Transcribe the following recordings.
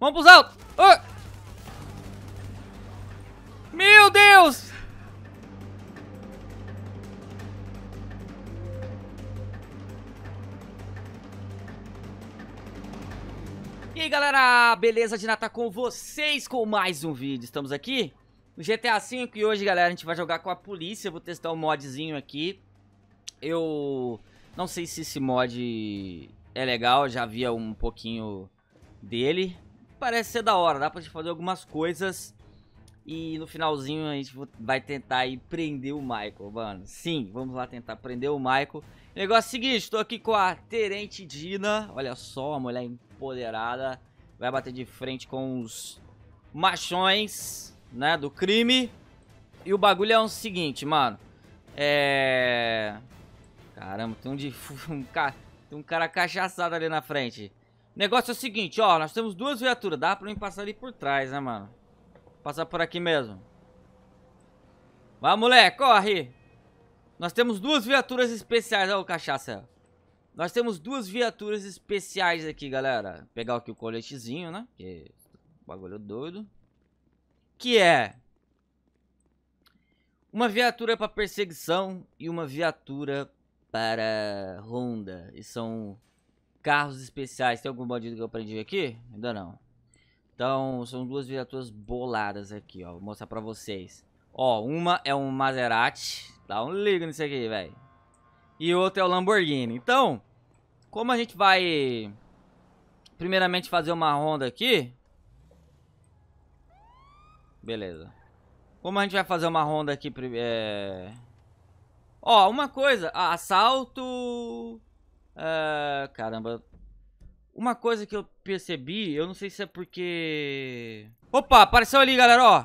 Vamos pros altos. Meu Deus! E aí, galera? Beleza de Natal com vocês com mais um vídeo. Estamos aqui no GTA V e hoje, galera, a gente vai jogar com a polícia. vou testar um modzinho aqui. Eu não sei se esse mod é legal, já havia um pouquinho dele parece ser da hora, dá pra gente fazer algumas coisas. E no finalzinho a gente vai tentar aí prender o Michael, mano. Sim, vamos lá tentar prender o Michael. Negócio é seguinte, tô aqui com a Terente Dina. Olha só, uma mulher empoderada. Vai bater de frente com os machões, né, do crime. E o bagulho é o seguinte, mano. É... Caramba, tem um de... Tem um cara cachaçado ali na frente. O negócio é o seguinte, ó. Nós temos duas viaturas. Dá pra mim passar ali por trás, né, mano? Passar por aqui mesmo. Vai, moleque, corre! Nós temos duas viaturas especiais. Olha o cachaça. Nós temos duas viaturas especiais aqui, galera. Vou pegar aqui o coletezinho, né? Que é bagulho doido. Que é... Uma viatura para perseguição e uma viatura para ronda. E são Carros especiais. Tem algum bandido que eu aprendi aqui? Ainda não. Então, são duas viaturas boladas aqui, ó. Vou mostrar pra vocês. Ó, uma é um Maserati. Dá um liga nisso aqui, velho. E outra é o Lamborghini. Então, como a gente vai... Primeiramente fazer uma ronda aqui. Beleza. Como a gente vai fazer uma ronda aqui... É... Ó, uma coisa. Assalto... É caramba. Uma coisa que eu percebi, eu não sei se é porque... Opa, apareceu ali, galera, ó.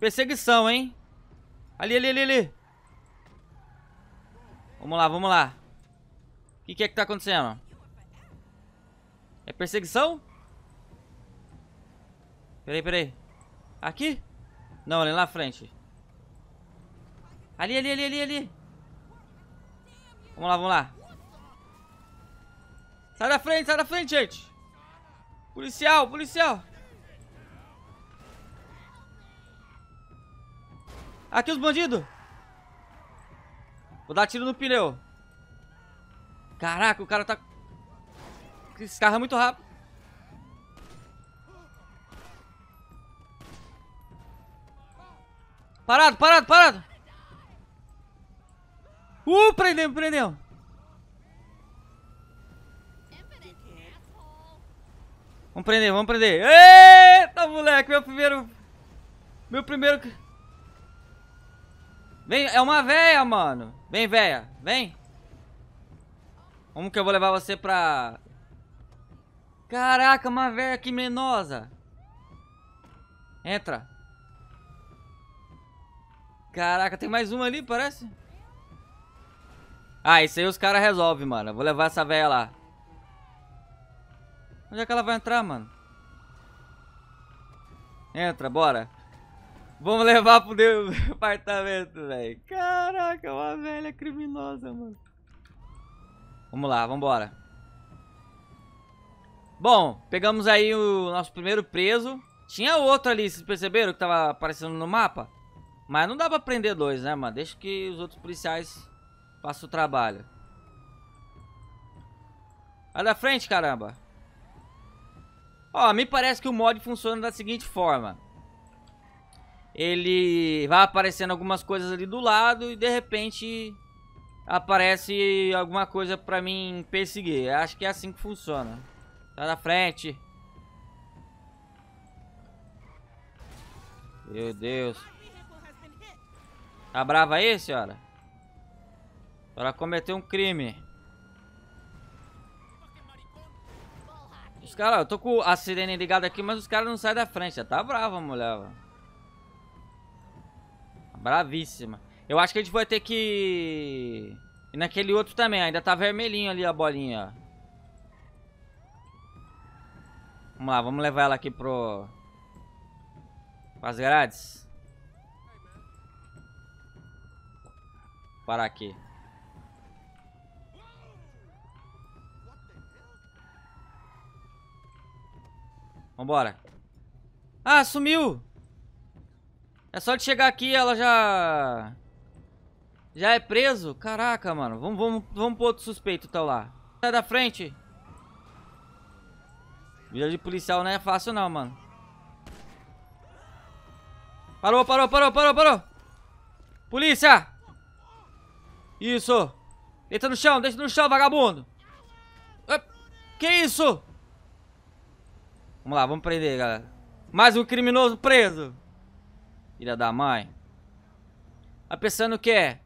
Perseguição, hein? Ali, ali, ali, ali. Vamos lá, vamos lá. O que, que, é que tá acontecendo? É perseguição? Peraí, peraí. Aqui? Não, ali na frente. Ali, ali, ali, ali, ali. Vamos lá, vamos lá. Sai da frente, sai da frente, gente. Policial, policial. Aqui os bandidos. Vou dar tiro no pneu. Caraca, o cara tá... Esse carro é muito rápido. Parado, parado, parado. Uh, prendemos, prendemos. Vamos prender, vamos prender. Eita, moleque, meu primeiro... Meu primeiro... Vem, é uma véia, mano. Vem, véia, vem. Como que eu vou levar você pra... Caraca, uma véia que menosa. Entra. Caraca, tem mais uma ali, parece. Ah, isso aí os caras resolvem, mano. Eu vou levar essa véia lá. Onde é que ela vai entrar, mano? Entra, bora. Vamos levar pro meu apartamento, velho. Caraca, uma velha criminosa, mano. Vamos lá, vambora. Bom, pegamos aí o nosso primeiro preso. Tinha outro ali, vocês perceberam que tava aparecendo no mapa? Mas não dá pra prender dois, né, mano? Deixa que os outros policiais façam o trabalho. Olha da frente, caramba. Ó, me parece que o mod funciona da seguinte forma. Ele vai aparecendo algumas coisas ali do lado e de repente aparece alguma coisa pra mim perseguir. Acho que é assim que funciona. Tá na frente. Meu Deus. Tá brava aí, senhora? A cometeu um crime. Os caras, eu tô com a sirene ligada aqui, mas os caras não saem da frente. Já tá brava a mulher, Bravíssima. Eu acho que a gente vai ter que... E naquele outro também, ainda tá vermelhinho ali a bolinha, ó. Vamos lá, vamos levar ela aqui pro... As grades. Parar aqui. Vambora. Ah, sumiu! É só de chegar aqui, ela já... Já é preso? Caraca, mano. Vamos, vamos, vamos pro outro suspeito, tá lá. Sai da frente. Vida de policial não é fácil não, mano. Parou, parou, parou, parou, parou. Polícia! Isso. Deita no chão, deixa no chão, vagabundo. Que isso? Vamos lá, vamos prender, galera. Mais um criminoso preso. Filha da mãe. Tá pensando o quê?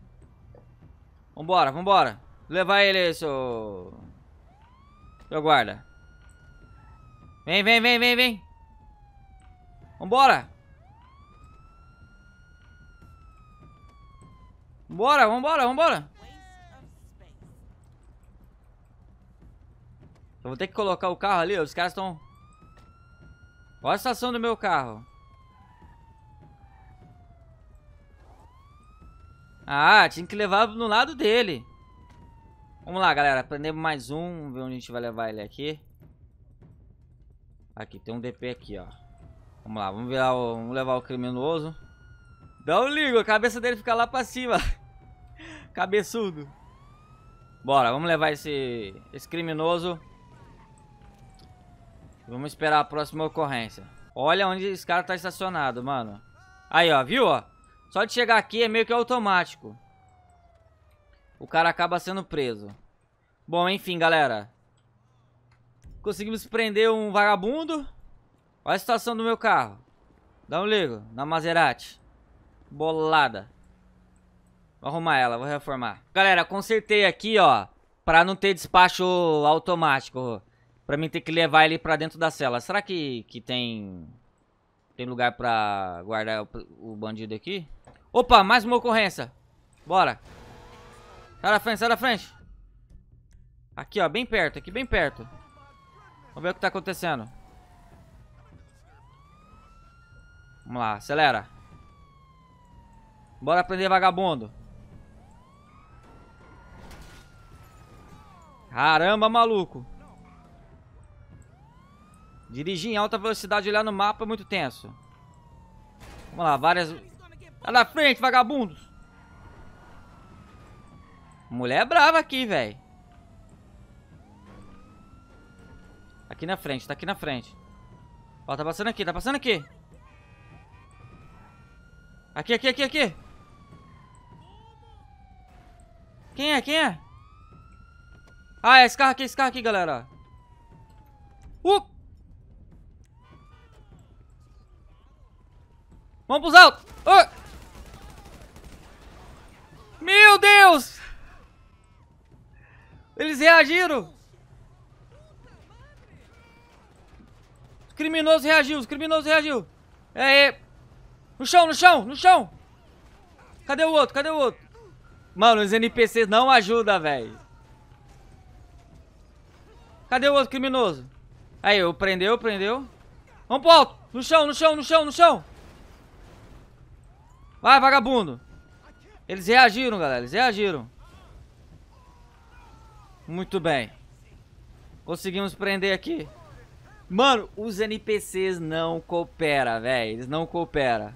Vambora, vambora. Levar ele aí, seu... Seu guarda. Vem, vem, vem, vem, vem. Vambora. Vambora, vambora, vambora. Eu vou ter que colocar o carro ali, os caras estão... Olha a estação do meu carro. Ah, tinha que levar no lado dele. Vamos lá, galera. Prendemos mais um. Vamos ver onde a gente vai levar ele aqui. Aqui, tem um DP aqui, ó. Vamos lá, vamos, virar o, vamos levar o criminoso. Dá um ligo, a cabeça dele fica lá pra cima. Cabeçudo. Bora, vamos levar esse, esse criminoso Vamos esperar a próxima ocorrência. Olha onde esse cara tá estacionado, mano. Aí, ó, viu, ó? Só de chegar aqui é meio que automático. O cara acaba sendo preso. Bom, enfim, galera. Conseguimos prender um vagabundo. Olha a situação do meu carro. Dá um ligo na Maserati. Bolada. Vou arrumar ela, vou reformar. Galera, consertei aqui, ó. Pra não ter despacho automático. Pra mim ter que levar ele pra dentro da cela. Será que, que tem... Tem lugar pra guardar o, o bandido aqui? Opa, mais uma ocorrência. Bora. Sai da frente, sai da frente. Aqui, ó, bem perto, aqui bem perto. Vamos ver o que tá acontecendo. Vamos lá, acelera. Bora prender vagabundo. Caramba, maluco. Dirigir em alta velocidade olhar no mapa é muito tenso. Vamos lá, várias... Tá na frente, vagabundos! Mulher é brava aqui, velho. Tá aqui na frente, tá aqui na frente. Ó, tá passando aqui, tá passando aqui. Aqui, aqui, aqui, aqui. Quem é? Quem é? Ah, é esse carro aqui, esse carro aqui, galera. Uh! Vamos pros altos. Oh. Meu Deus! Eles reagiram. Os criminosos reagiu, os criminosos reagiu. É, é, No chão, no chão, no chão. Cadê o outro? Cadê o outro? Mano, os NPCs não ajudam, velho. Cadê o outro criminoso? Aí, eu prendeu, prendeu. Vamos pro alto. No chão, no chão, no chão, no chão. Vai, vagabundo. Eles reagiram, galera. Eles reagiram. Muito bem. Conseguimos prender aqui. Mano, os NPCs não cooperam, velho. Eles não cooperam.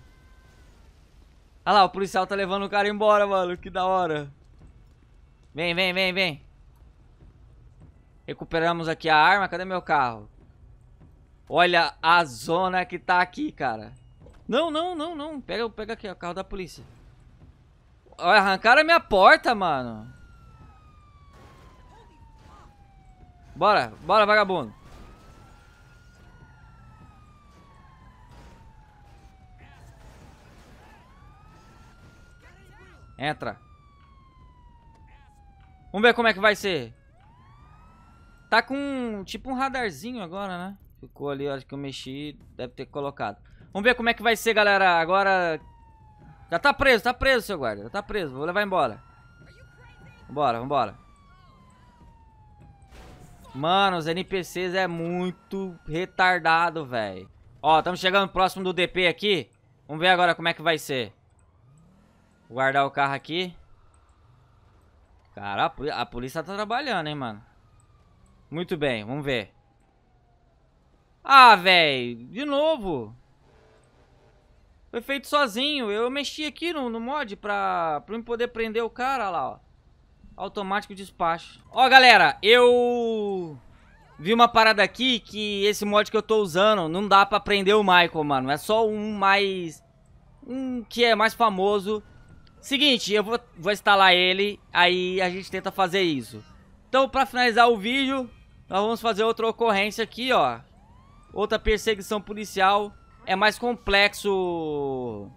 Olha, lá, o policial tá levando o cara embora, mano. Que da hora. Vem, vem, vem, vem. Recuperamos aqui a arma. Cadê meu carro? Olha a zona que tá aqui, cara. Não, não, não, não. Pega, pega aqui, ó. Carro da polícia. Arrancaram a minha porta, mano. Bora, bora, vagabundo. Entra. Vamos ver como é que vai ser. Tá com tipo um radarzinho agora, né? Ficou ali, acho que eu mexi, deve ter colocado. Vamos ver como é que vai ser, galera. Agora... Já tá preso, tá preso, seu guarda. Já tá preso. Vou levar embora. Vambora, vambora. Mano, os NPCs é muito retardado, velho. Ó, estamos chegando próximo do DP aqui. Vamos ver agora como é que vai ser. Vou guardar o carro aqui. Cara, a polícia tá trabalhando, hein, mano. Muito bem, vamos ver. Ah, velho, de novo. Foi feito sozinho. Eu mexi aqui no, no mod pra, pra eu poder prender o cara lá, ó. Automático despacho. Ó, galera, eu vi uma parada aqui que esse mod que eu tô usando não dá pra prender o Michael, mano. É só um mais... Um que é mais famoso. Seguinte, eu vou, vou instalar ele, aí a gente tenta fazer isso. Então, pra finalizar o vídeo, nós vamos fazer outra ocorrência aqui, ó. Outra perseguição policial é mais complexo o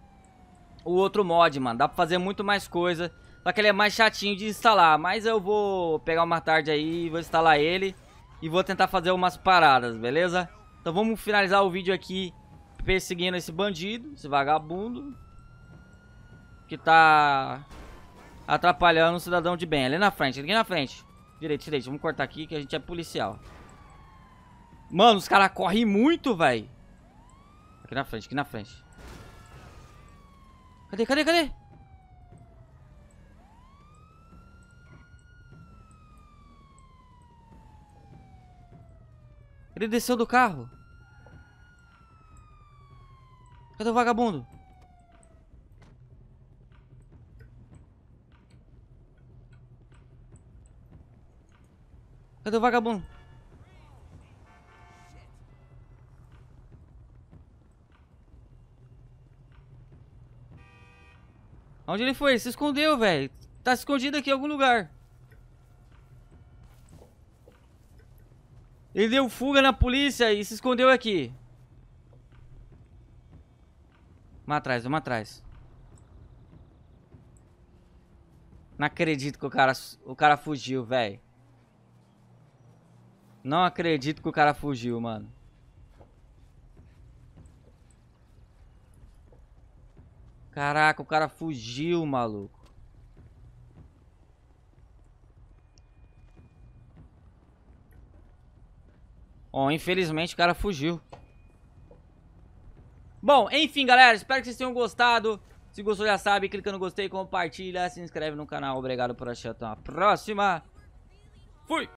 outro mod, mano. Dá pra fazer muito mais coisa. Só que ele é mais chatinho de instalar. Mas eu vou pegar uma tarde aí, vou instalar ele. E vou tentar fazer umas paradas, beleza? Então vamos finalizar o vídeo aqui perseguindo esse bandido, esse vagabundo. Que tá atrapalhando um cidadão de bem. Ali na frente, ali na frente. Direito, direito. Vamos cortar aqui que a gente é policial. Mano, os caras correm muito, velho. Aqui na frente, aqui na frente. Cadê, cadê, cadê? Ele desceu do carro. Cadê o vagabundo? Cadê o vagabundo? Onde ele foi? Se escondeu, velho. Tá escondido aqui em algum lugar. Ele deu fuga na polícia e se escondeu aqui. Vamos atrás, vamos atrás. Não acredito que o cara, o cara fugiu, velho. Não acredito que o cara fugiu, mano. Caraca, o cara fugiu, maluco. Ó, oh, infelizmente o cara fugiu. Bom, enfim, galera, espero que vocês tenham gostado. Se gostou, já sabe, clica no gostei, compartilha, se inscreve no canal. Obrigado por assistir, até a próxima. Fui!